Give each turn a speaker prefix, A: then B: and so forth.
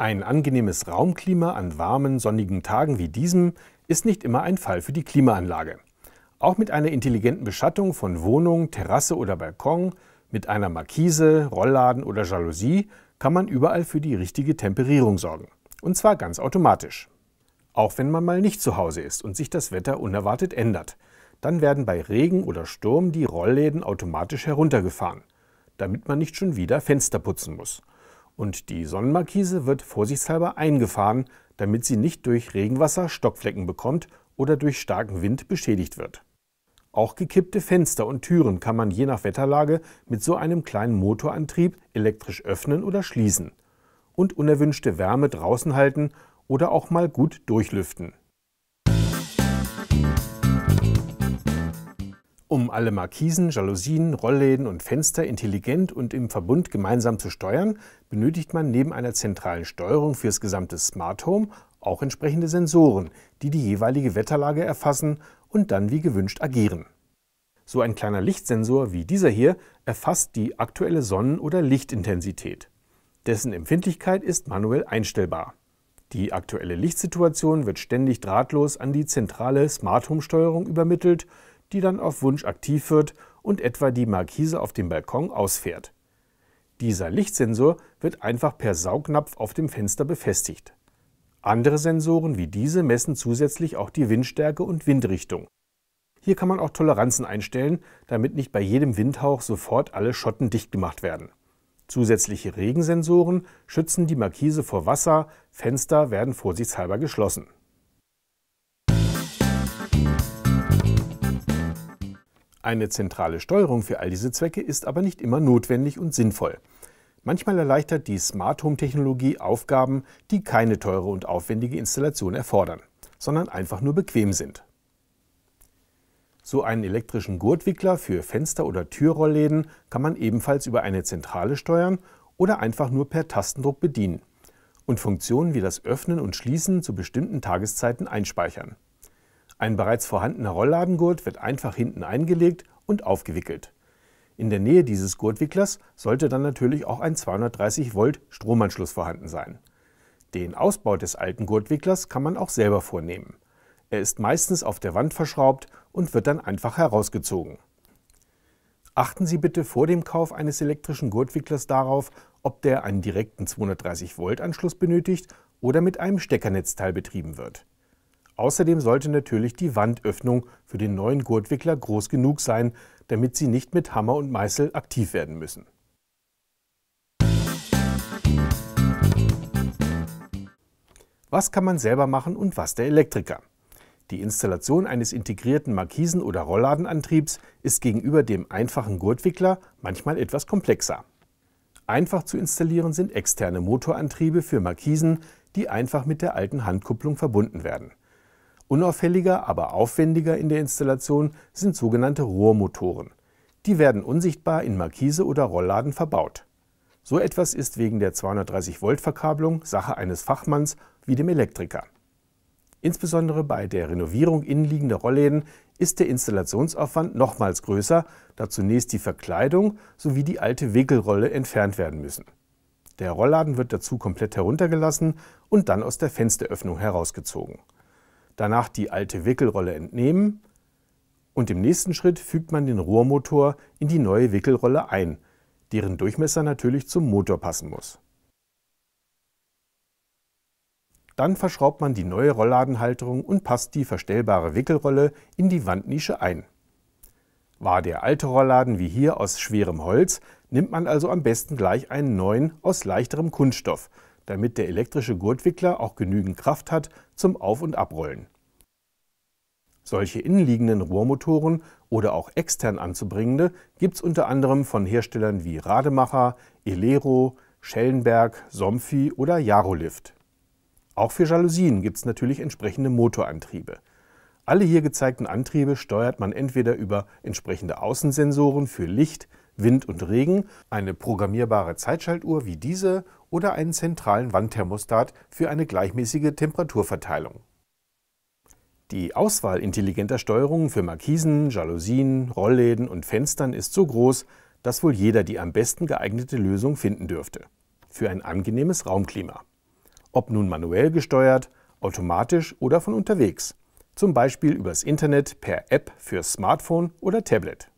A: Ein angenehmes Raumklima an warmen, sonnigen Tagen wie diesem ist nicht immer ein Fall für die Klimaanlage. Auch mit einer intelligenten Beschattung von Wohnung, Terrasse oder Balkon, mit einer Markise, Rollladen oder Jalousie kann man überall für die richtige Temperierung sorgen. Und zwar ganz automatisch. Auch wenn man mal nicht zu Hause ist und sich das Wetter unerwartet ändert, dann werden bei Regen oder Sturm die Rollläden automatisch heruntergefahren, damit man nicht schon wieder Fenster putzen muss und die Sonnenmarkise wird vorsichtshalber eingefahren, damit sie nicht durch Regenwasser Stockflecken bekommt oder durch starken Wind beschädigt wird. Auch gekippte Fenster und Türen kann man je nach Wetterlage mit so einem kleinen Motorantrieb elektrisch öffnen oder schließen und unerwünschte Wärme draußen halten oder auch mal gut durchlüften. Um alle Markisen, Jalousien, Rollläden und Fenster intelligent und im Verbund gemeinsam zu steuern, benötigt man neben einer zentralen Steuerung fürs gesamte Smart Home auch entsprechende Sensoren, die die jeweilige Wetterlage erfassen und dann wie gewünscht agieren. So ein kleiner Lichtsensor wie dieser hier erfasst die aktuelle Sonnen- oder Lichtintensität. Dessen Empfindlichkeit ist manuell einstellbar. Die aktuelle Lichtsituation wird ständig drahtlos an die zentrale Smart Home Steuerung übermittelt, die dann auf Wunsch aktiv wird und etwa die Markise auf dem Balkon ausfährt. Dieser Lichtsensor wird einfach per Saugnapf auf dem Fenster befestigt. Andere Sensoren wie diese messen zusätzlich auch die Windstärke und Windrichtung. Hier kann man auch Toleranzen einstellen, damit nicht bei jedem Windhauch sofort alle Schotten dicht gemacht werden. Zusätzliche Regensensoren schützen die Markise vor Wasser, Fenster werden vorsichtshalber geschlossen. Eine zentrale Steuerung für all diese Zwecke ist aber nicht immer notwendig und sinnvoll. Manchmal erleichtert die Smart Home Technologie Aufgaben, die keine teure und aufwendige Installation erfordern, sondern einfach nur bequem sind. So einen elektrischen Gurtwickler für Fenster- oder Türrollläden kann man ebenfalls über eine Zentrale steuern oder einfach nur per Tastendruck bedienen und Funktionen wie das Öffnen und Schließen zu bestimmten Tageszeiten einspeichern. Ein bereits vorhandener Rollladengurt wird einfach hinten eingelegt und aufgewickelt. In der Nähe dieses Gurtwicklers sollte dann natürlich auch ein 230 Volt Stromanschluss vorhanden sein. Den Ausbau des alten Gurtwicklers kann man auch selber vornehmen. Er ist meistens auf der Wand verschraubt und wird dann einfach herausgezogen. Achten Sie bitte vor dem Kauf eines elektrischen Gurtwicklers darauf, ob der einen direkten 230 Volt Anschluss benötigt oder mit einem Steckernetzteil betrieben wird. Außerdem sollte natürlich die Wandöffnung für den neuen Gurtwickler groß genug sein, damit sie nicht mit Hammer und Meißel aktiv werden müssen. Was kann man selber machen und was der Elektriker? Die Installation eines integrierten Markisen- oder Rollladenantriebs ist gegenüber dem einfachen Gurtwickler manchmal etwas komplexer. Einfach zu installieren sind externe Motorantriebe für Markisen, die einfach mit der alten Handkupplung verbunden werden. Unauffälliger, aber aufwendiger in der Installation sind sogenannte Rohrmotoren. Die werden unsichtbar in Markise oder Rollladen verbaut. So etwas ist wegen der 230-Volt-Verkabelung Sache eines Fachmanns wie dem Elektriker. Insbesondere bei der Renovierung innenliegender Rollläden ist der Installationsaufwand nochmals größer, da zunächst die Verkleidung sowie die alte Wickelrolle entfernt werden müssen. Der Rollladen wird dazu komplett heruntergelassen und dann aus der Fensteröffnung herausgezogen danach die alte Wickelrolle entnehmen und im nächsten Schritt fügt man den Rohrmotor in die neue Wickelrolle ein, deren Durchmesser natürlich zum Motor passen muss. Dann verschraubt man die neue Rollladenhalterung und passt die verstellbare Wickelrolle in die Wandnische ein. War der alte Rollladen wie hier aus schwerem Holz, nimmt man also am besten gleich einen neuen aus leichterem Kunststoff – damit der elektrische Gurtwickler auch genügend Kraft hat zum Auf- und Abrollen. Solche innenliegenden Rohrmotoren oder auch extern anzubringende gibt es unter anderem von Herstellern wie Rademacher, Elero, Schellenberg, Somfy oder Jarolift. Auch für Jalousien gibt es natürlich entsprechende Motorantriebe. Alle hier gezeigten Antriebe steuert man entweder über entsprechende Außensensoren für Licht, Wind und Regen, eine programmierbare Zeitschaltuhr wie diese oder einen zentralen Wandthermostat für eine gleichmäßige Temperaturverteilung. Die Auswahl intelligenter Steuerungen für Markisen, Jalousien, Rollläden und Fenstern ist so groß, dass wohl jeder die am besten geeignete Lösung finden dürfte. Für ein angenehmes Raumklima. Ob nun manuell gesteuert, automatisch oder von unterwegs. Zum Beispiel übers Internet per App für Smartphone oder Tablet.